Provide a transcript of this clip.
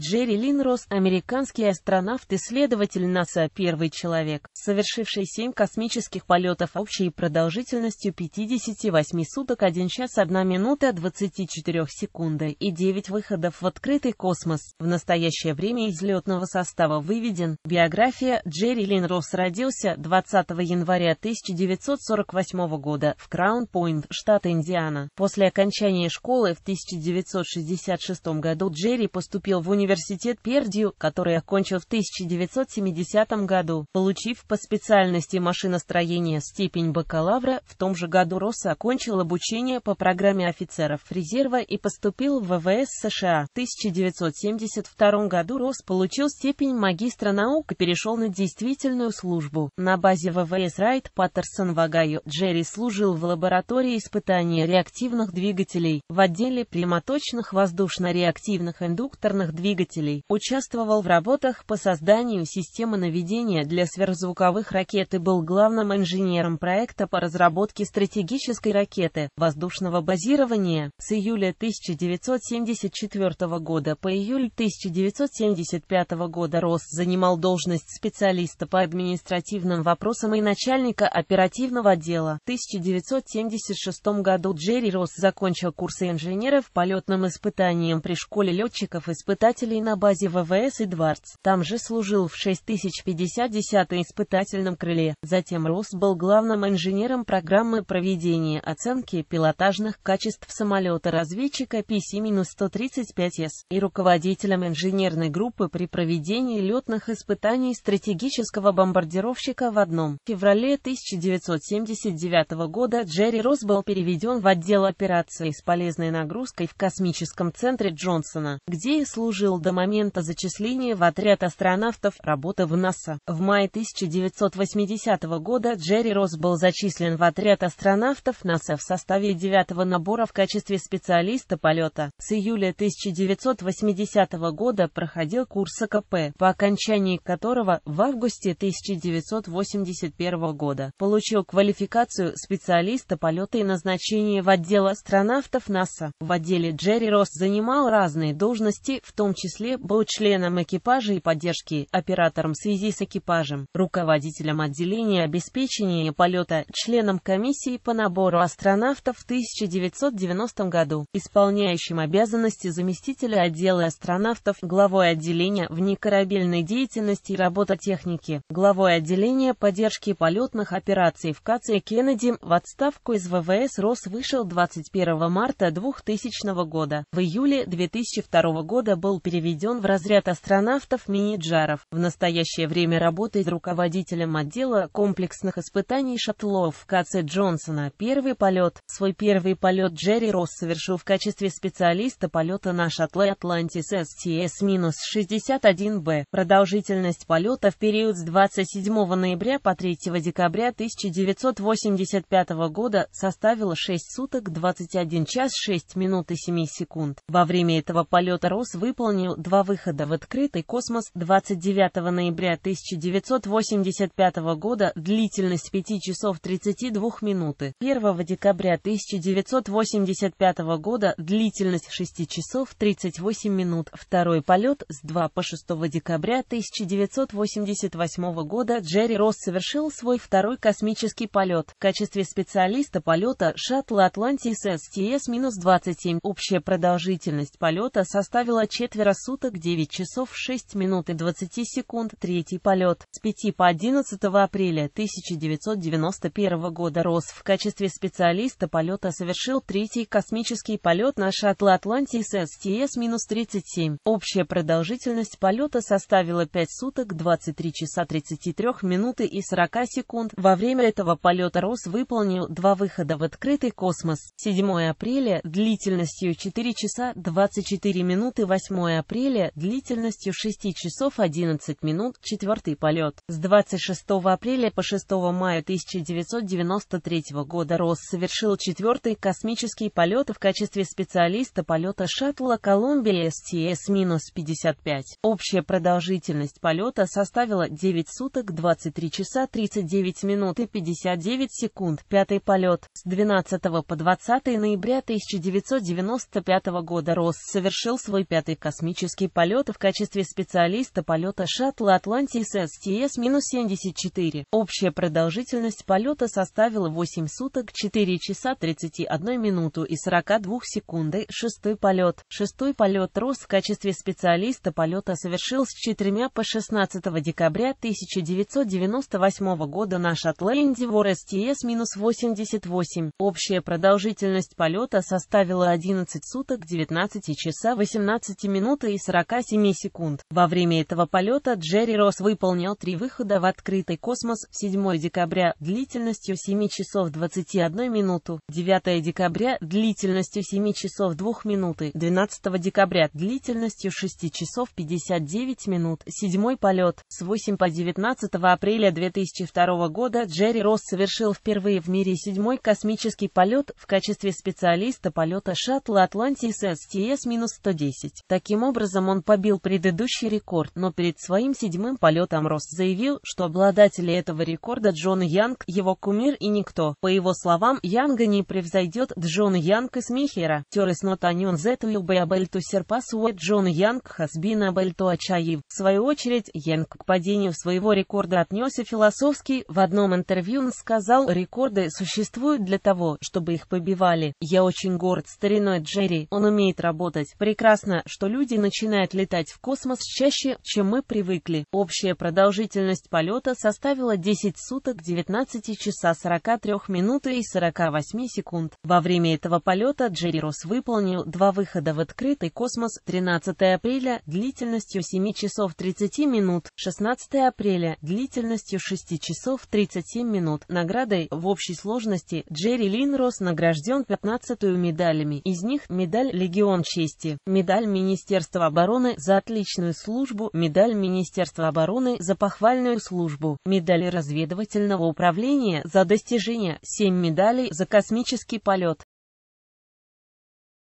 Джерри Линрос, американский астронавт и следователь НАСА, первый человек, совершивший 7 космических полетов общей продолжительностью 58 суток 1 час 1 минута 24 секунды и 9 выходов в открытый космос. В настоящее время из летного состава выведен. Биография Джерри Линрос родился 20 января 1948 года в Краун-Пойнт, штат Индиана. После окончания школы в 1966 году Джерри поступил в университет университет Пердью, который окончил в 1970 году, получив по специальности машиностроения степень бакалавра, в том же году Росс окончил обучение по программе офицеров резерва и поступил в ВВС США. В 1972 году Росс получил степень магистра наук и перешел на действительную службу. На базе ВВС Райт Паттерсон в Огайо Джерри служил в лаборатории испытания реактивных двигателей в отделе прямоточных воздушно-реактивных индукторных двигателей двигателей, участвовал в работах по созданию системы наведения для сверхзвуковых ракет и был главным инженером проекта по разработке стратегической ракеты воздушного базирования с июля 1974 года по июль 1975 года Рос занимал должность специалиста по административным вопросам и начальника оперативного отдела. В 1976 году Джерри Рос закончил курсы инженеров полетным испытанием при школе летчиков-испытателей испытателей на базе ВВС и «Эдвардс». Там же служил в 6050-й испытательном крыле. Затем Рос был главным инженером программы проведения оценки пилотажных качеств самолета-разведчика 135 с и руководителем инженерной группы при проведении летных испытаний стратегического бомбардировщика в одном. В феврале 1979 года Джерри Рос был переведен в отдел операций с полезной нагрузкой в космическом центре Джонсона, где и служил до момента зачисления в отряд астронавтов, работы в НАСА. В мае 1980 года Джерри Росс был зачислен в отряд астронавтов НАСА в составе девятого набора в качестве специалиста полета. С июля 1980 года проходил курс АКП, по окончании которого в августе 1981 года получил квалификацию специалиста полета и назначение в отдел астронавтов НАСА. В отделе Джерри Росс занимал разные должности, в том числе числе был членом экипажа и поддержки, оператором связи с экипажем, руководителем отделения обеспечения полета, членом комиссии по набору астронавтов в 1990 году, исполняющим обязанности заместителя отдела астронавтов, главой отделения внекорабельной деятельности и робототехники, главой отделения поддержки полетных операций в КАЦе Кеннеди, в отставку из ВВС РОС вышел 21 марта 2000 года. В июле 2002 года был переведен переведен в разряд астронавтов-миниджаров, в настоящее время работает руководителем отдела комплексных испытаний шаттлов КЦ Джонсона. Первый полет, свой первый полет Джерри Росс совершил в качестве специалиста полета на шаттле Atlantis STS-61B. Продолжительность полета в период с 27 ноября по 3 декабря 1985 года составила 6 суток 21 час 6 минут и 7 секунд. Во время этого полета Росс выполнил выполнил два выхода в открытый космос 29 ноября 1985 года, длительность 5 часов 32 минуты, 1 декабря 1985 года, длительность 6 часов 38 минут, второй полет с 2 по 6 декабря 1988 года Джерри Росс совершил свой второй космический полет. В качестве специалиста полета шаттла Atlantis STS-27 общая продолжительность полета составила четверо вечера суток 9 часов 6 минут и 20 секунд третий полет с 5 по 11 апреля 1991 года Рос в качестве специалиста полета совершил третий космический полет на шаттл атлантис STS-37. Общая продолжительность полета составила 5 суток 23 часа 33 минуты и 40 секунд. Во время этого полета Рос выполнил два выхода в открытый космос. 7 апреля длительностью 4 часа 24 минуты 8 апреля длительностью 6 часов 11 минут четвертый полет. С 26 апреля по 6 мая 1993 года Росс совершил четвертый космический полет в качестве специалиста полета шаттла Columbia STS-55. Общая продолжительность полета составила 9 суток 23 часа 39 минут и 59 секунд. Пятый полет. С 12 по 20 ноября 1995 года Росс совершил свой пятый космический космические полеты в качестве специалиста полета шаттла Atlantis STS-74. Общая продолжительность полета составила 8 суток, 4 часа 31 минуту и 42 секунды. Шестой полет. Шестой полет РОС в качестве специалиста полета совершил с четырьмя по 16 декабря 1998 года на шаттле Endeavour STS-88. Общая продолжительность полета составила 11 суток, 19 часа 18 минут минуты и 47 секунд. Во время этого полета Джерри Росс выполнил три выхода в открытый космос 7 декабря длительностью 7 часов 21 минуту, 9 декабря длительностью 7 часов 2 минуты, 12 декабря длительностью 6 часов 59 минут. Седьмой полет. С 8 по 19 апреля 2002 года Джерри Росс совершил впервые в мире седьмой космический полет в качестве специалиста полета шаттла Atlantis STS-110. Таким образом, образом он побил предыдущий рекорд, но перед своим седьмым полетом Росс заявил, что обладатели этого рекорда Джон Янг, его кумир и никто. По его словам, Янга не превзойдет Джон Янг из Михера. Терес нотаньон зетую бэбэльту серпасуэ Джон Янг хасбина бэльту ачаив. В свою очередь, Янг к падению своего рекорда отнесся философски. В одном интервью он сказал, рекорды существуют для того, чтобы их побивали. Я очень горд стариной Джерри, он умеет работать. Прекрасно, что люди начинает летать в космос чаще, чем мы привыкли. Общая продолжительность полета составила 10 суток 19 часа 43 минуты и 48 секунд. Во время этого полета Джерри Росс выполнил два выхода в открытый космос 13 апреля длительностью 7 часов 30 минут, 16 апреля длительностью 6 часов 37 минут. Наградой в общей сложности Джерри Лин Росс награжден 15 медалями, из них медаль «Легион чести», медаль Министерства Министерства обороны за отличную службу, медаль Министерства обороны за похвальную службу, медаль разведывательного управления за достижение, 7 медалей за космический полет.